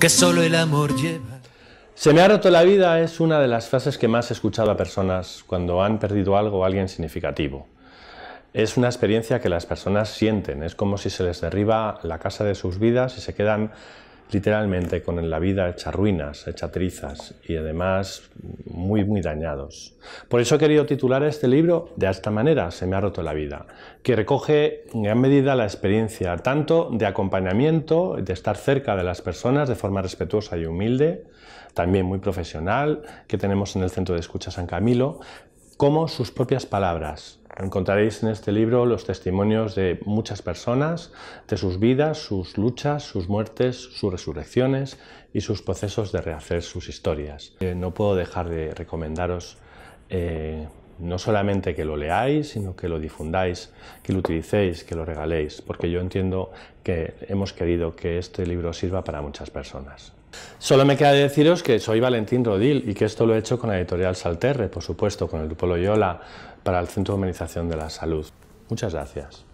que solo el amor lleva. Se me ha roto la vida es una de las frases que más he escuchado a personas cuando han perdido algo o alguien significativo. Es una experiencia que las personas sienten, es como si se les derriba la casa de sus vidas y se quedan literalmente con la vida hecha ruinas, hecha trizas y además muy, muy dañados. Por eso he querido titular este libro de esta manera, Se me ha roto la vida, que recoge en gran medida la experiencia tanto de acompañamiento, de estar cerca de las personas de forma respetuosa y humilde, también muy profesional, que tenemos en el Centro de Escucha San Camilo, como sus propias palabras, Encontraréis en este libro los testimonios de muchas personas, de sus vidas, sus luchas, sus muertes, sus resurrecciones y sus procesos de rehacer sus historias. Eh, no puedo dejar de recomendaros eh, no solamente que lo leáis, sino que lo difundáis, que lo utilicéis, que lo regaléis, porque yo entiendo que hemos querido que este libro sirva para muchas personas. Solo me queda deciros que soy Valentín Rodil y que esto lo he hecho con la editorial Salterre, por supuesto, con el Grupo Loyola, para el Centro de Humanización de la Salud. Muchas gracias.